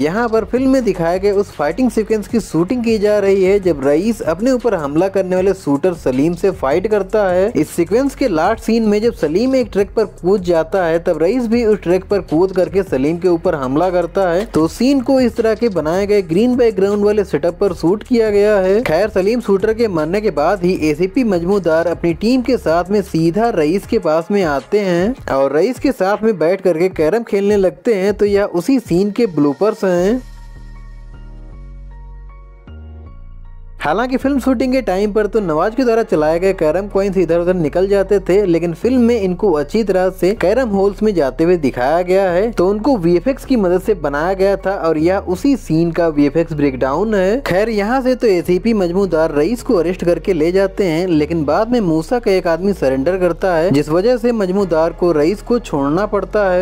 यहाँ पर फिल्म में दिखाए गए उस फाइटिंग सीक्वेंस की शूटिंग की जा रही है जब रईस अपने ऊपर हमला करने वाले शूटर सलीम से फाइट करता है इस सीक्वेंस के लास्ट सीन में जब सलीम एक ट्रैक पर कूद जाता है तब रईस भी उस ट्रैक पर कूद करके सलीम के ऊपर हमला करता है तो सीन को इस तरह के बनाए गए ग्रीन बैकग्राउंड वाले सेटअप पर शूट किया गया है खैर सलीम शूटर के मरने के बाद ही ए मजमूदार अपनी टीम के साथ में सीधा रईस के पास में आते हैं और रईस के साथ में बैठ करके कैरम खेलने लगते है तो यह उसी सीन के ब्लूपर्स से हैं हालांकि फिल्म शूटिंग के टाइम पर तो नवाज के द्वारा चलाए गए कैरम कॉइन्स इधर उधर निकल जाते थे लेकिन फिल्म में इनको अच्छी तरह से कैरम होल्स में जाते हुए दिखाया गया है तो उनको वीएफएक्स की मदद से बनाया गया था और यह उसी सीन का वी ब्रेकडाउन है खैर यहाँ से तो एसीपी मजमूदार रईस को अरेस्ट करके ले जाते हैं लेकिन बाद में मूसा का एक आदमी सरेंडर करता है जिस वजह से मजमूदार को रईस को छोड़ना पड़ता है